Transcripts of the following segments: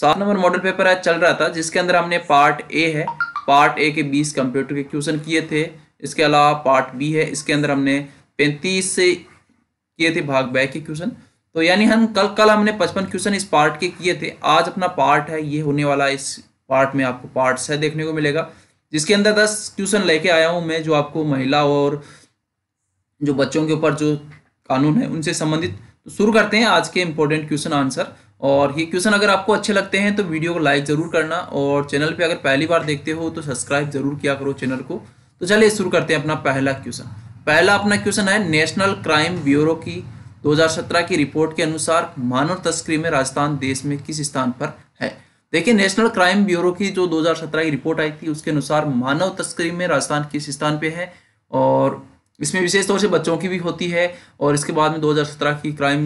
सात number model paper आज चल रहा था जिसके अंदर हमने पार्ट ए है पार्ट ए के बीस कंप्यूटर के क्वेश्चन किए थे इसके अलावा पार्ट बी है इसके अंदर हमने पैंतीस से किए थे भाग बैक के क्वेश्चन तो यानी हम कल कल हमने पचपन क्वेश्चन इस पार्ट के किए थे आज अपना पार्ट है ये होने वाला इस पार्ट में आपको पार्ट है देखने को मिलेगा जिसके अंदर दस क्वेश्चन लेके आया हूँ मैं जो आपको महिला और जो बच्चों के ऊपर जो कानून है उनसे संबंधित तो शुरू करते हैं आज के इम्पोर्टेंट क्वेश्चन आंसर और ये क्वेश्चन अगर आपको अच्छे लगते हैं तो वीडियो को लाइक ज़रूर करना और चैनल पे अगर पहली बार देखते हो तो सब्सक्राइब ज़रूर किया करो चैनल को तो चलिए शुरू करते हैं अपना पहला क्वेश्चन पहला अपना क्वेश्चन है नेशनल क्राइम ब्यूरो की 2017 की रिपोर्ट के अनुसार मानव तस्करी में राजस्थान देश में किस स्थान पर है देखिए नेशनल क्राइम ब्यूरो की जो दो की रिपोर्ट आई थी उसके अनुसार मानव तस्करी में राजस्थान किस स्थान पर है और इसमें विशेष तौर से बच्चों की भी होती है और इसके बाद में 2017 की क्राइम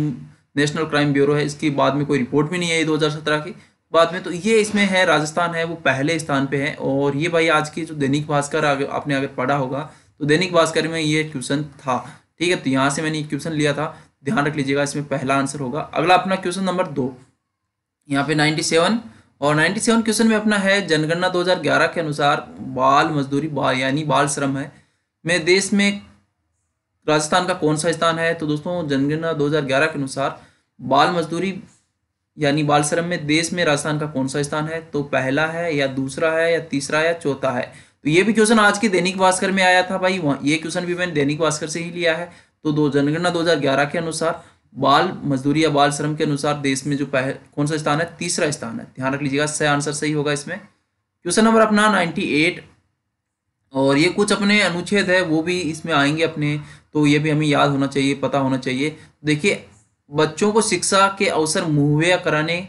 नेशनल क्राइम ब्यूरो है इसकी बाद में कोई रिपोर्ट भी नहीं आई दो की बाद में तो ये इसमें है राजस्थान है वो पहले स्थान पर है और ये भाई आज की जो दैनिक भास्कर आपने अगर पढ़ा होगा तो दैनिक भास्कर में ये क्वेश्चन था ठीक है तो यहाँ से मैंने ये क्वेश्चन लिया था ध्यान रख लीजिएगा इसमें पहला आंसर होगा अगला अपना क्वेश्चन नंबर दो यहाँ पे नाइन्टी सेवन और 97 क्वेश्चन में अपना है जनगणना 2011 के अनुसार बाल मजदूरी बाल यानी बाल श्रम है में देश में राजस्थान का कौन सा स्थान है तो दोस्तों जनगणना 2011 के अनुसार बाल मजदूरी यानी बाल श्रम में देश में राजस्थान का कौन सा स्थान है तो पहला है या दूसरा है या तीसरा या चौथा है तो ये भी क्वेश्चन आज के दैनिक भास्कर में आया था भाई ये क्वेश्चन भी मैंने दैनिक भास्कर से ही लिया है तो दो जनगणना 2011 के अनुसार बाल मजदूरी या बाल श्रम के अनुसार देश में जो पहल कौन सा स्थान है तीसरा स्थान है ध्यान रख लीजिएगा सही आंसर सही होगा इसमें क्वेश्चन नंबर अपना नाइन्टी एट और ये कुछ अपने अनुच्छेद है वो भी इसमें आएंगे अपने तो ये भी हमें याद होना चाहिए पता होना चाहिए देखिए बच्चों को शिक्षा के अवसर मुहैया कराने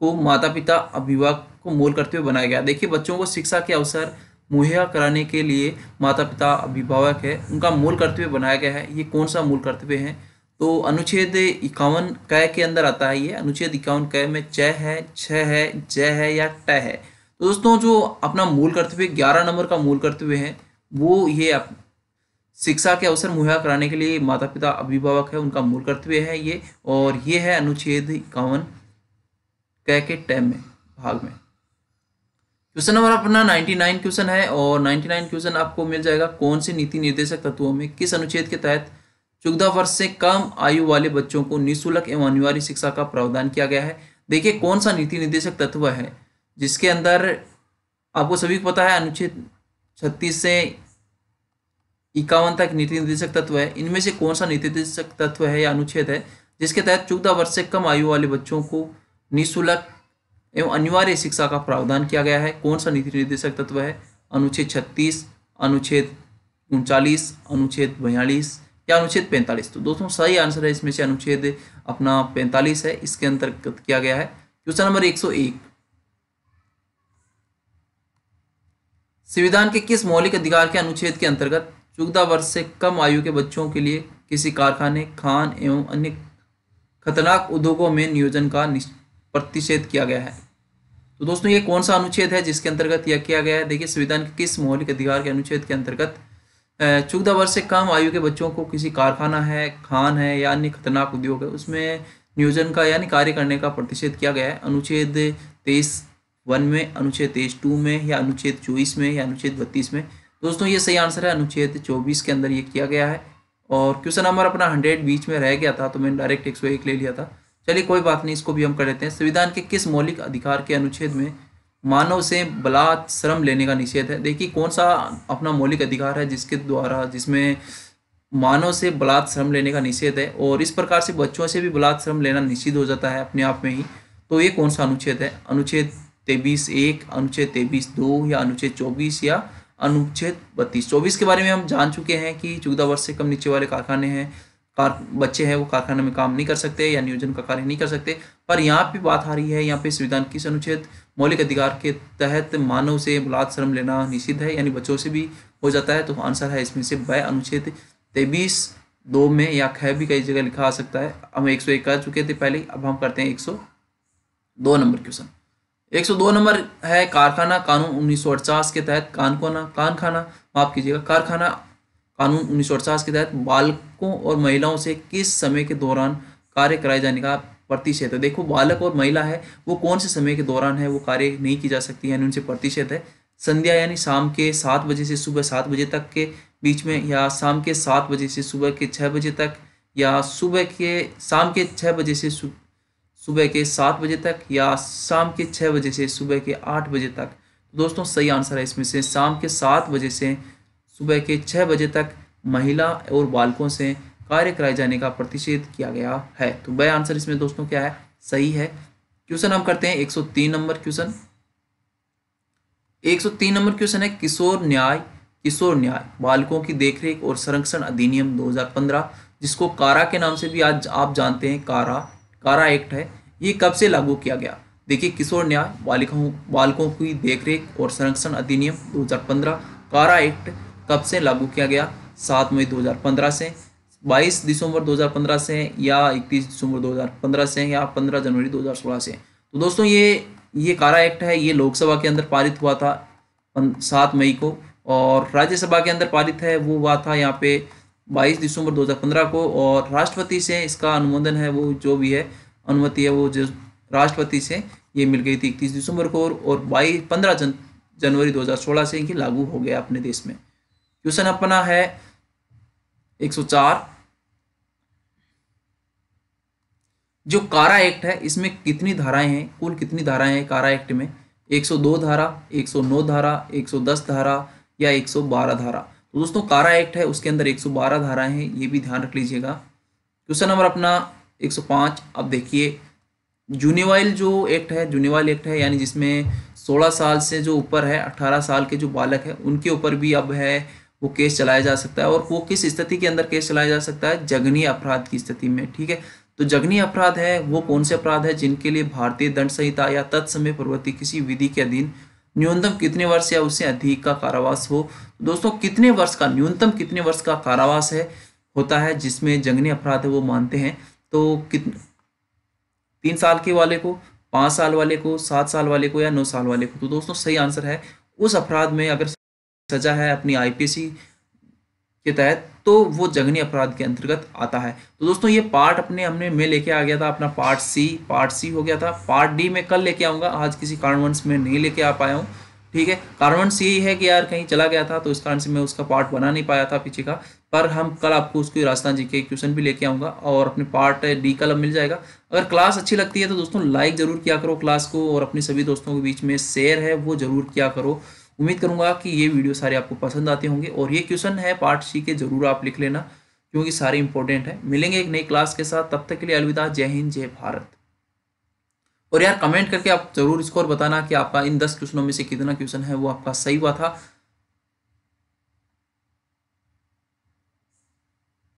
को माता पिता अभिभावक को मूल करते हुए बनाया गया देखिए बच्चों को शिक्षा के अवसर मुहैया कराने के लिए माता पिता अभिभावक है उनका मूल कर्तव्य बनाया गया है ये कौन सा मूल कर्तव्य है तो अनुच्छेद इक्यावन कै के अंदर आता है ये अनुच्छेद इक्यावन कै में च है छ है ज है या ट है तो दोस्तों जो अपना मूल कर्तव्य ग्यारह नंबर का मूल कर्तव्य है वो ये शिक्षा के अवसर मुहैया कराने के लिए माता पिता अभिभावक है उनका मूल कर्तव्य है ये और ये है अनुच्छेद इक्यावन कह के टैम में भाग में क्वेश्चन नंबर अपना 99 क्वेश्चन है और 99 क्वेश्चन आपको मिल जाएगा कौन से नीति निर्देशक तत्वों में किस अनुच्छेद के तहत चौदह वर्ष से कम आयु वाले बच्चों को निःशुल्क एवं अनिवार्य शिक्षा का प्रावधान किया गया है देखिए कौन सा नीति निर्देशक तत्व है जिसके अंदर आपको सभी को पता है अनुच्छेद छत्तीस से इक्यावन तक नीति निर्देशक तत्व है इनमें से कौन सा नीति निर्देशक तत्व है या अनुच्छेद है जिसके तहत चौदह वर्ष से कम आयु वाले बच्चों को निःशुल्क एवं अनिवार्य शिक्षा का प्रावधान किया गया है कौन सा नीति निर्देशक तत्व है अनुच्छेद छत्तीस अनुच्छेद उनचालीस अनुच्छेद बयालीस या अनुच्छेद पैंतालीस तो दोस्तों सही आंसर है इसमें से अनुच्छेद अपना पैंतालीस है इसके अंतर्गत किया गया है क्वेश्चन नंबर एक सौ एक संविधान के किस मौलिक अधिकार के अनुच्छेद के अंतर्गत चौदह वर्ष से कम आयु के बच्चों के लिए किसी कारखाने खान एवं अन्य खतरनाक उद्योगों में नियोजन का प्रतिषेध किया गया है तो दोस्तों ये कौन सा अनुच्छेद है जिसके अंतर्गत यह किया गया है देखिए संविधान के किस मौलिक अधिकार के अनुच्छेद के अंतर्गत चौदह वर्ष से कम आयु के बच्चों को किसी कारखाना है खान है या अन्य खतरनाक उद्योग है उसमें नियोजन का यानी कार्य करने का प्रतिषेध किया गया है अनुच्छेद तेईस वन में अनुच्छेद तेईस टू में या अनुच्छेद चौबीस में या अनुच्छेद बत्तीस में दोस्तों ये सही आंसर है अनुच्छेद चौबीस के अंदर ये किया गया है और क्वेश्चन नंबर अपना हंड्रेड बीच में रह गया था तो मैंने डायरेक्ट एक सौ एक ले लिया था चलिए कोई बात नहीं इसको भी हम कर लेते हैं संविधान के किस मौलिक अधिकार के अनुच्छेद में मानव से बलात् श्रम लेने का निषेध है देखिए कौन सा अपना मौलिक अधिकार है जिसके द्वारा जिसमें मानव से बलात् श्रम लेने का निषेध है और इस प्रकार से बच्चों से भी बलात् श्रम लेना निषिद्ध हो जाता है अपने आप में ही तो ये कौन सा अनुच्छेद है अनुच्छेद तेबीस एक अनुच्छेद तेबीस दो या अनुच्छेद चौबीस या अनुच्छेद बत्तीस चौबीस के बारे में हम जान चुके हैं कि चौदह वर्ष से कम नीचे वाले कारखाने हैं कार बच्चे हैं वो कारखाने में काम नहीं कर सकते या नियोजन का कार्य नहीं कर सकते पर यहाँ पे बात आ रही है यहाँ पे संविधान किस अनुच्छेद मौलिक अधिकार के तहत मानव से बलात् श्रम लेना निषिद्ध है यानी बच्चों से भी हो जाता है तो आंसर है इसमें से वह अनुच्छेद तेबीस दो में या खै भी कई जगह लिखा आ सकता है हम एक सौ एक कर चुके थे पहले अब हम करते हैं एक सौ दो नंबर क्वेश्चन 102 नंबर है कारखाना कानून अड़चास के तहत कानखाना कानखाना माफ कीजिएगा कारखाना कानून अड़चास के तहत बालकों और महिलाओं से किस समय के दौरान कार्य कराए जाने का प्रतिषेध है देखो बालक और महिला है वो कौन से समय के दौरान है वो कार्य नहीं की जा सकती यानी उनसे प्रतिषेध है संध्या यानी शाम के सात बजे से सुबह सात बजे तक के बीच में या शाम के सात बजे से सुबह के छः बजे तक या सुबह के शाम के छः बजे से सुबह के सात बजे तक या शाम के छः बजे से सुबह के आठ बजे तक तो दोस्तों सही आंसर है इसमें से शाम के सात बजे से सुबह के छः बजे तक महिला और बालकों से कार्य कराए जाने का प्रतिषेध किया गया है तो वह आंसर इसमें दोस्तों क्या है सही है क्वेश्चन हम करते हैं 103 नंबर क्वेश्चन 103 नंबर क्वेश्चन है किशोर न्याय किशोर न्याय बालकों की देखरेख और संरक्षण अधिनियम 2015 जिसको कारा के नाम से भी आज आप जानते हैं कारा कारा एक्ट है ये कब से लागू किया गया देखिए किशोर न्याय बालिकाओं बालकों की देखरेख और संरक्षण अधिनियम 2015 कारा एक्ट कब से लागू किया गया सात मई 2015 से 22 दिसंबर 2015 से या 31 दिसंबर 2015 से या 15 जनवरी 2016 से तो दोस्तों ये ये कारा एक्ट है ये लोकसभा के अंदर पारित हुआ था सात मई को और राज्यसभा के अंदर पारित है वो हुआ था यहाँ पे 22 दिसंबर 2015 को और राष्ट्रपति से इसका अनुमोदन है वो जो भी है अनुमति है वो जो राष्ट्रपति से ये मिल गई थी इकतीस दिसंबर को और बाईस पंद्रह जन जनवरी 2016 से ये लागू हो गया अपने देश में क्वेश्चन अपना है 104 जो कारा एक्ट है इसमें कितनी धाराएं हैं कुल कितनी धाराएं हैं कारा एक्ट में 102 धारा 109 धारा 110 धारा या 112 धारा तो दोस्तों कारा एक्ट है उसके अंदर 112 धाराएं हैं ये भी ध्यान रख लीजिएगा क्वेश्चन नंबर अपना 105 अब देखिए जूनिवाइल जो एक्ट है जूनिवाइल एक्ट है यानी जिसमें 16 साल से जो ऊपर है 18 साल के जो बालक है उनके ऊपर भी अब है वो केस चलाया जा सकता है और वो किस स्थिति के अंदर केस चलाया जा सकता है जगनी अपराध की स्थिति में ठीक है तो जगनी अपराध है वो कौन से अपराध है जिनके लिए भारतीय दंड संहिता या तत्समय प्रवृत्ति किसी विधि के अधीन न्यूनतम कितने वर्ष या उससे अधिक का कारावास हो दोस्तों कितने वर्ष का न्यूनतम कितने वर्ष का कारावास है होता है जिसमें जंगनी अपराध है वो मानते हैं तो कितने तीन साल के वाले को पाँच साल वाले को सात साल वाले को या नौ साल वाले को तो दोस्तों सही आंसर है उस अपराध में अगर सजा है अपनी आईपीसी के तहत तो वो जघनी अपराध के अंतर्गत आता है तो दोस्तों ये पार्ट अपने हमने में लेके आ गया था अपना पार्ट सी पार्ट सी हो गया था पार्ट डी में कल लेके आऊँगा आज किसी कारणवंश में नहीं लेके आ पाया हूँ ठीक है कारणवंश यही है कि यार कहीं चला गया था तो इस कारण से मैं उसका पार्ट बना नहीं पाया था पीछे का पर हम कल आपको उसकी राजस्थान जी के क्वेश्चन भी लेके आऊँगा और अपने पार्ट डी कल मिल जाएगा अगर क्लास अच्छी लगती है तो दोस्तों लाइक ज़रूर किया करो क्लास को और अपने सभी दोस्तों के बीच में शेयर है वो ज़रूर किया करो उम्मीद करूंगा कि ये वीडियो सारे आपको पसंद आते होंगे और ये क्वेश्चन है पार्ट सी के ज़रूर आप लिख लेना क्योंकि सारे इंपॉर्टेंट है मिलेंगे एक नई क्लास के साथ तब तक के लिए अलविदा जय हिंद जय भारत और यार कमेंट करके आप जरूर स्कोर बताना कि आपका इन दस क्वेश्चनों में से कितना क्वेश्चन है वो आपका सही हुआ था